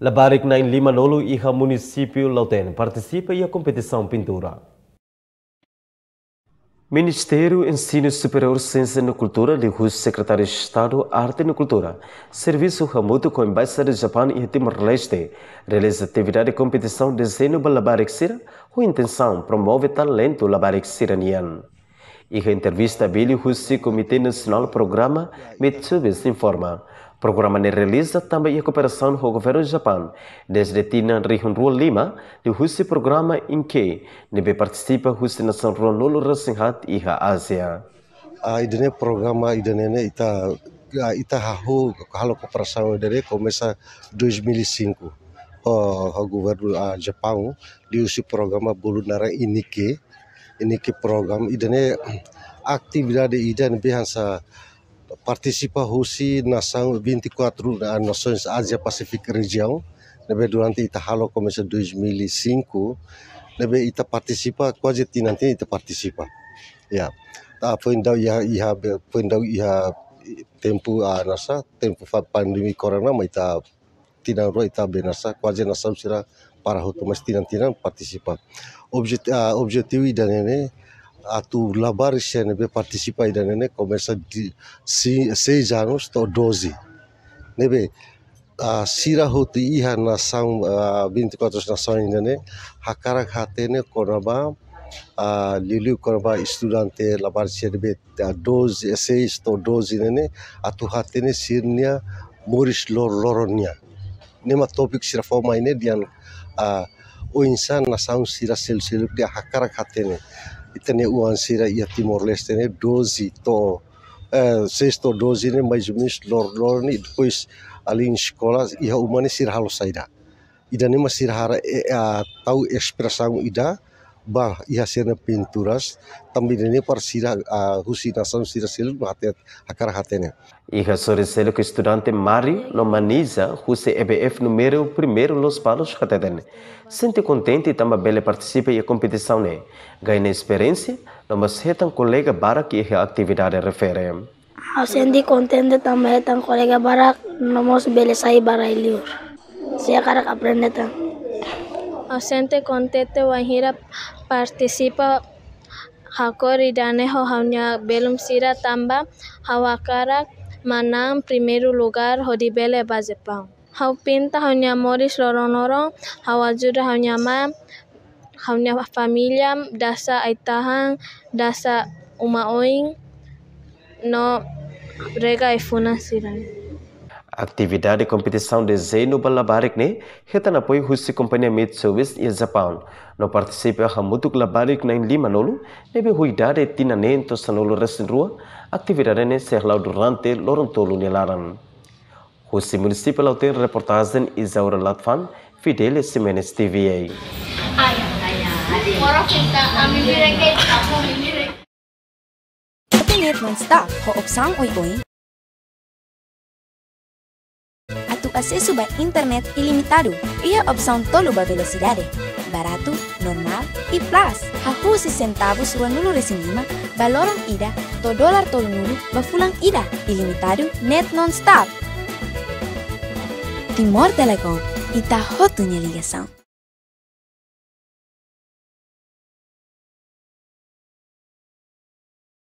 Labarik na em Lima Nolo e a município Lauten participa e a competição pintura. Ministério Ensino Superior Ciência e Cultura de Rússia, Secretário de Estado Arte e Cultura, Serviço Ramuto com a Embaixada do Japão e Timor-Leste, realiza atividade de competição Desenho Balabarik Sira, com intenção promove talento Labarik Siranian em entrevista bili husi Comitê Nacional Programa Mitsubis informa. Programa ne realiza também em cooperação com o governo do Japão, desde Tina Rihun Rua Lima, o programa em que nebe participa husi nação Rua Nolo Rasinghat e a Ásia. Ah, idene programa idene ita ita a halo cooperação idene começa 2005. o governo do Japão, de husi programa Bulunara Inike, Ini program programme ഇതിനെ atividade idem bihansa participa husi nação 24 dan nações Asia Pacific region nabe durante ita halo komisi 2005 Nabe ita participa quase nanti ita participa ya ta pendau ya iha pendau iha tempo a nasa tempo pandemi corona ma ita tinang ro ita benasa quase nação sira para ho tumastinang-tinang partisipa. Objet, uh, objetivi dan ini atu labar nih be partisipa dan ini komersa si se janus to dozi. Nebe be sira hotu iha na sang uh, binti kotos na sang ini hakarak hatene konaba লিলিউ labar sih লাবার সেরবে ডোজ এসেইস তো ডোজ ইনে atau hati নে sirnya মরিস lor loronya. nema topik sirafo maine dian o insan na saun sira sel seluk dia hakar katene itne uan sira ya timor leste ne dozi to e, sesto dozi ne mais mis lor lor ni depois alin em escola ia humane sira halo saida ida nema sira hara e, tau expressão ida bah ia sena pinturas tambinene par sira a husinação sira selo hate akar hatene Iha soreselo que estudante Mari no Maniza huse EBF número primeiro nos palos hatene sente contente tamba bele participa e competição ne né? ganha experiência no mas hetan colega bara que a atividade refere ah, Sente contente tamba hetan colega bara no mas bele sai bara iliur Sia karak aprende tang ausente contete Wahira participa hakori daneho haunya belum sira tamba hawakara manam primeru lugar bele bazepang hau pinta hanya moris loronoro hawajura hanya ma hanya familia dasa aitahang dasa umaoing no rega ifuna A atividade e competição de Zeno Balabarik ne hetan apoio husi companhia Mitsubishi e Japão. No participa hamutuk labarik na Lima nolo, nebe huidade tinanento sanolo resinrua, atividade ne serlau durante lorontolo nelaran. Husi municipal lauter reportagen Isaura Latfan, Fidel Simenes TVA. Patingit non-stop, opsang uy-uy, acesso a internet ilimitado e a opção tolo ba velocidade. Barato, normal e plus. Hajus e centavos rua nulo recindima, valoram ida, do dólar tolo nulo ba fulan ida, ilimitado, net non-stop. Timor Telecom e tá ligação.